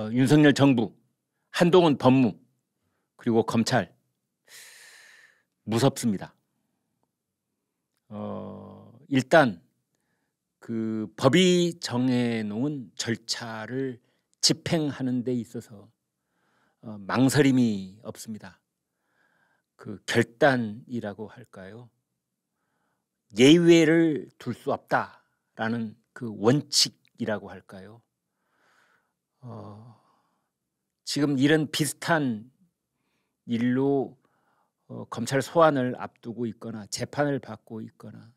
어, 윤석열 정부, 한동훈 법무, 그리고 검찰 무섭습니다. 어, 일단 그 법이 정해놓은 절차를 집행하는 데 있어서 어, 망설임이 없습니다. 그 결단이라고 할까요? 예외를 둘 수 없다라는 그 원칙이라고 할까요? 어, 지금 이런 비슷한 일로 어, 검찰 소환을 앞두고 있거나 재판을 받고 있거나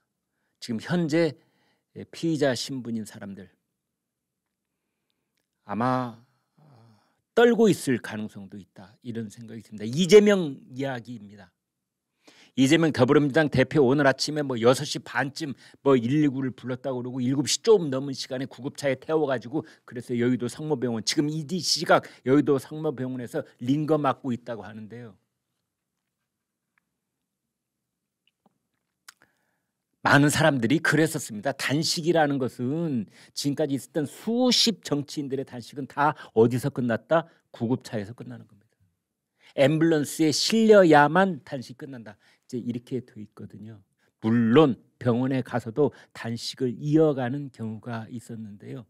지금 현재 예, 피의자 신분인 사람들 아마 어, 떨고 있을 가능성도 있다 이런 생각이 듭니다. 이재명 이야기입니다. 이재명 더불어민주당 대표 오늘 아침에 뭐 6시 반쯤 뭐 119를 불렀다고 그러고 7시 조금 넘은 시간에 구급차에 태워가지고 그래서 여의도 상모병원 지금 이디 시각 여의도 상모병원에서 링거 맞고 있다고 하는데요. 많은 사람들이 그랬었습니다. 단식이라는 것은 지금까지 있었던 수십 정치인들의 단식은 다 어디서 끝났다? 구급차에서 끝나는 겁니다. 앰뷸런스에 실려야만 단식 끝난다. 이제 이렇게 돼 있거든요. 물론 병원에 가서도 단식을 이어가는 경우가 있었는데요.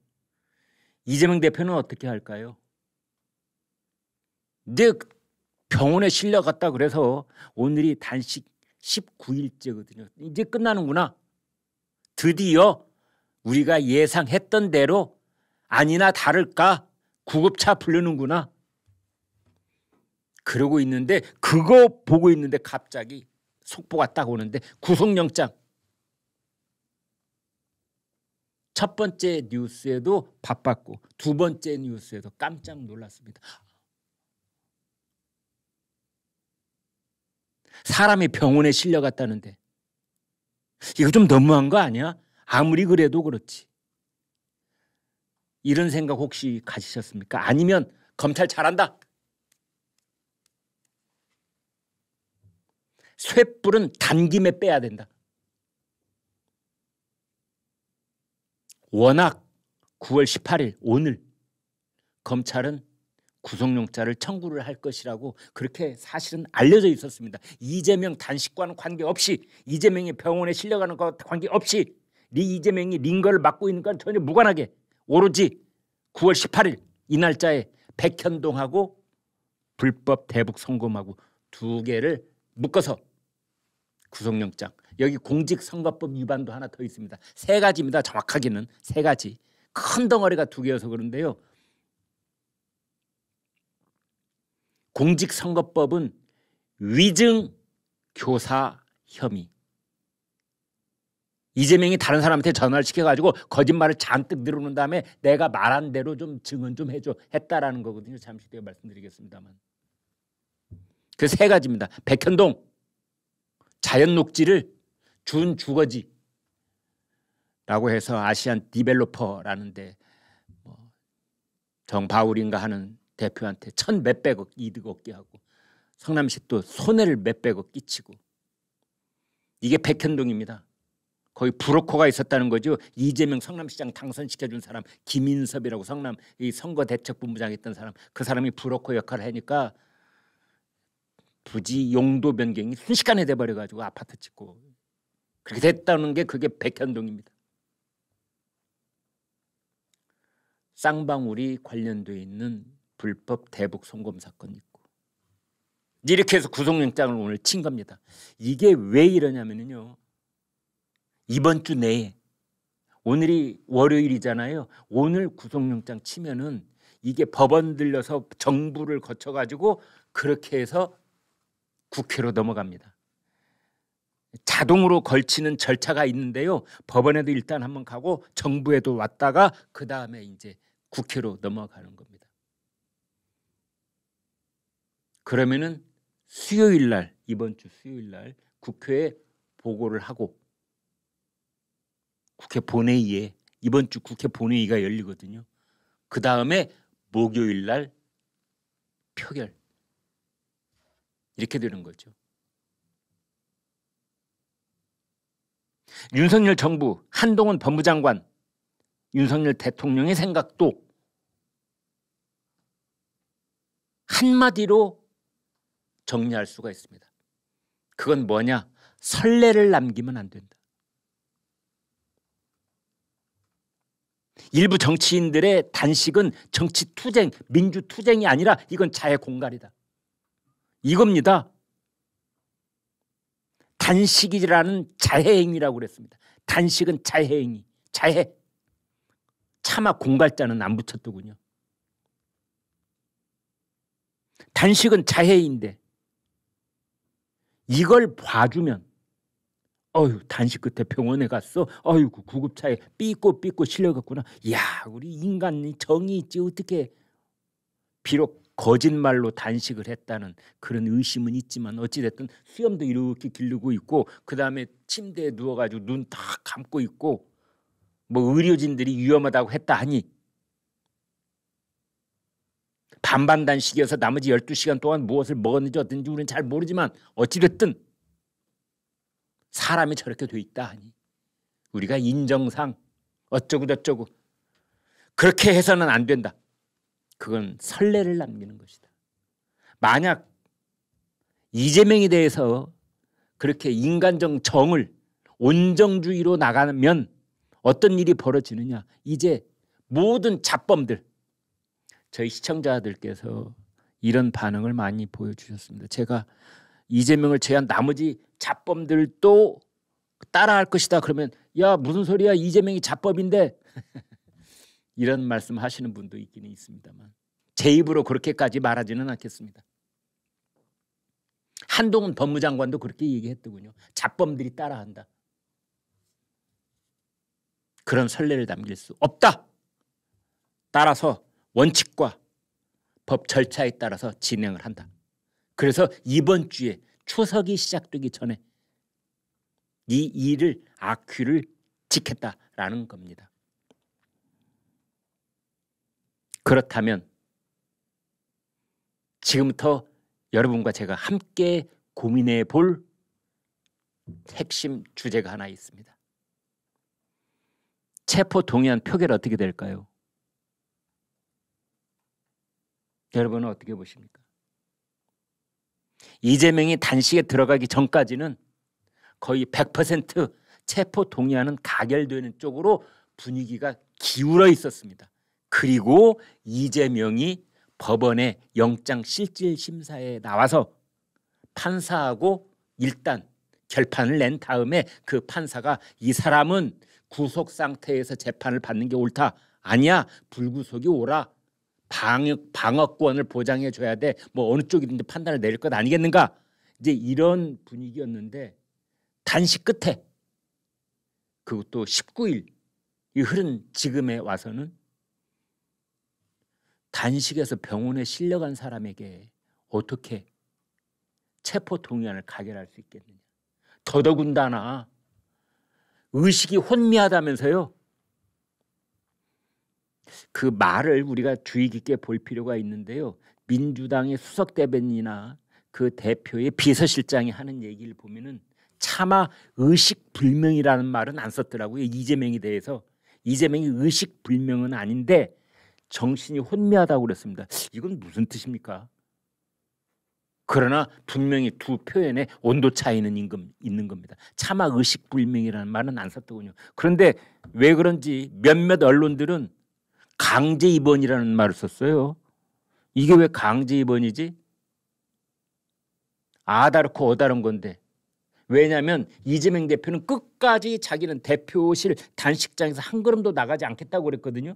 이재명 대표는 어떻게 할까요? 근데 병원에 실려갔다 그래서 오늘이 단식 19일째거든요. 이제 끝나는구나. 드디어 우리가 예상했던 대로 아니나 다를까 구급차 불르는구나 그러고 있는데 그거 보고 있는데 갑자기 속보가 딱 오는데 구속영장 첫 번째 뉴스에도 바빴고 두 번째 뉴스에도 깜짝 놀랐습니다. 사람이 병원에 실려갔다는데 이거 좀 너무한 거 아니야? 아무리 그래도 그렇지. 이런 생각 혹시 가지셨습니까? 아니면 검찰 잘한다. 쇠뿔은 단김에 빼야 된다. 워낙 9월 18일 오늘 검찰은 구속영장을 청구를 할 것이라고 그렇게 사실은 알려져 있었습니다. 이재명 단식과는 관계없이 이재명이 병원에 실려가는 것과 관계없이 리 이재명이 링거를 맡고 있는 건 전혀 무관하게 오로지 9월 18일 이 날짜에 백현동하고 불법 대북 송금하고 두 개를 묶어서 구속영장. 여기 공직선거법 위반도 하나 더 있습니다. 세 가지입니다. 정확하게는 세 가지. 큰 덩어리가 두 개여서 그런데요. 공직선거법은 위증 교사 혐의. 이재명이 다른 사람한테 전화를 시켜가지고 거짓말을 잔뜩 늘어놓은 다음에 내가 말한 대로 좀 증언 좀 해줘 했다라는 거거든요. 잠시 뒤에 말씀드리겠습니다만. 그 세 가지입니다. 백현동 자연 녹지를 준 주거지라고 해서 아시안 디벨로퍼라는데 뭐 정바울인가 하는 대표한테 천 몇백억 이득 얻게 하고 성남시 또 손해를 몇백억 끼치고 이게 백현동입니다. 거의 브로커가 있었다는 거죠. 이재명 성남시장 당선시켜준 사람 김인섭이라고 성남 이 선거대책본부장 했던 사람 그 사람이 브로커 역할을 하니까 부지 용도 변경이 순식간에 돼버려 가지고 아파트 짓고 그렇게 됐다는 게 그게 백현동입니다. 쌍방울이 관련돼 있는 불법 대북 송금 사건 있고 이렇게 해서 구속영장을 오늘 친 겁니다. 이게 왜 이러냐면요 이번 주 내에 오늘이 월요일이잖아요. 오늘 구속영장 치면은 이게 법원 들려서 정부를 거쳐가지고 그렇게 해서 국회로 넘어갑니다. 자동으로 걸치는 절차가 있는데요. 법원에도 일단 한번 가고 정부에도 왔다가 그 다음에 이제 국회로 넘어가는 겁니다. 그러면은 수요일 날 이번 주 수요일 날 국회에 보고를 하고 국회 본회의에 이번 주 국회 본회의가 열리거든요. 그 다음에 목요일 날 표결. 이렇게 되는 거죠. 윤석열 정부 한동훈 법무장관 윤석열 대통령의 생각도 한마디로 정리할 수가 있습니다. 그건 뭐냐? 설레를 남기면 안 된다. 일부 정치인들의 단식은 정치 투쟁, 민주 투쟁이 아니라 이건 자해 공갈이다. 이겁니다. 단식이라는 자해행위라고 그랬습니다. 단식은 자해행위. 자해. 차마 공갈자는 안 붙였더군요. 단식은 자해인데 이걸 봐주면 어휴 단식 끝에 병원에 갔어. 어휴 구급차에 삐꼬 삐꼬 실려갔구나. 야 우리 인간이 정이 있지 어떻게 비록 거짓말로 단식을 했다는 그런 의심은 있지만 어찌됐든 수염도 이렇게 길르고 있고 그 다음에 침대에 누워가지고 눈 딱 감고 있고 뭐 의료진들이 위험하다고 했다 하니 반반 단식이어서 나머지 12시간 동안 무엇을 먹었는지 어땠지 우리는 잘 모르지만 어찌됐든 사람이 저렇게 돼 있다 하니 우리가 인정상 어쩌고 저쩌고 그렇게 해서는 안 된다. 그건 설레를 남기는 것이다. 만약 이재명에 대해서 그렇게 인간적 정을 온정주의로 나가면 어떤 일이 벌어지느냐. 이제 모든 잡범들 저희 시청자들께서 이런 반응을 많이 보여주셨습니다. 제가 이재명을 제한 나머지 잡범들도 따라할 것이다. 그러면 야 무슨 소리야 이재명이 잡범인데 이런 말씀하시는 분도 있기는 있습니다만 제 입으로 그렇게까지 말하지는 않겠습니다. 한동훈 법무장관도 그렇게 얘기했더군요. 잡범들이 따라한다. 그런 설레를 남길 수 없다. 따라서 원칙과 법 절차에 따라서 진행을 한다. 그래서 이번 주에 추석이 시작되기 전에 이 일을 악귀를 지켰다라는 겁니다. 그렇다면 지금부터 여러분과 제가 함께 고민해 볼 핵심 주제가 하나 있습니다. 체포 동의안 표결 어떻게 될까요? 여러분은 어떻게 보십니까? 이재명이 단식에 들어가기 전까지는 거의 100% 체포 동의안은 가결되는 쪽으로 분위기가 기울어 있었습니다. 그리고 이재명이 법원의 영장 실질 심사에 나와서 판사하고 일단 결판을 낸 다음에 그 판사가 이 사람은 구속 상태에서 재판을 받는 게 옳다. 아니야. 불구속이 오라. 방역 방어권을 보장해 줘야 돼. 뭐 어느 쪽이든지 판단을 내릴 것 아니겠는가? 이제 이런 분위기였는데 단식 끝에 그것도 19일이 흐른 지금에 와서는 단식에서 병원에 실려간 사람에게 어떻게 체포 동의안을 가결할 수 있겠느냐. 더더군다나 의식이 혼미하다면서요. 그 말을 우리가 주의 깊게 볼 필요가 있는데요. 민주당의 수석 대변인이나 그 대표의 비서실장이 하는 얘기를 보면은 차마 의식 불명이라는 말은 안 썼더라고요. 이재명에 대해서 이재명이 의식 불명은 아닌데 정신이 혼미하다고 그랬습니다. 이건 무슨 뜻입니까? 그러나 분명히 두표현의 온도 차이는 있는 겁니다. 차마 의식 불명이라는 말은 안 썼더군요. 그런데 왜 그런지 몇몇 언론들은 강제 입원이라는 말을 썼어요. 이게 왜 강제 입원이지? 아다르고 어다른 건데 왜냐하면 이재명 대표는 끝까지 자기는 대표실 단식장에서 한 걸음도 나가지 않겠다고 그랬거든요.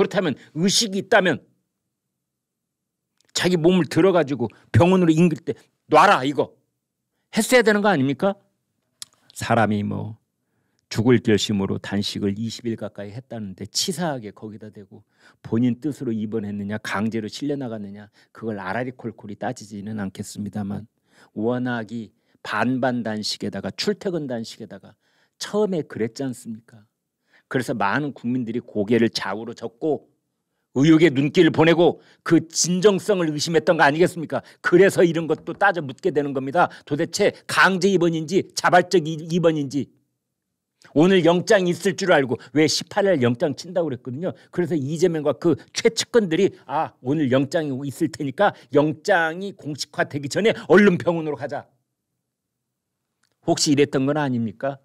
그렇다면 의식이 있다면 자기 몸을 들어가지고 병원으로 잉길 때 놔라 이거 했어야 되는 거 아닙니까? 사람이 뭐 죽을 결심으로 단식을 20일 가까이 했다는데 치사하게 거기다 대고 본인 뜻으로 입원했느냐 강제로 실려나갔느냐 그걸 아라리콜콜이 따지지는 않겠습니다만 워낙이 반반 단식에다가 출퇴근 단식에다가 처음에 그랬지 않습니까? 그래서 많은 국민들이 고개를 좌우로 젓고 의혹의 눈길을 보내고 그 진정성을 의심했던 거 아니겠습니까? 그래서 이런 것도 따져 묻게 되는 겁니다. 도대체 강제 입원인지 자발적 입원인지 오늘 영장이 있을 줄 알고 왜 18일 영장 친다고 그랬거든요. 그래서 이재명과 그 최측근들이 아 오늘 영장이 있을 테니까 영장이 공식화되기 전에 얼른 병원으로 가자. 혹시 이랬던 건 아닙니까?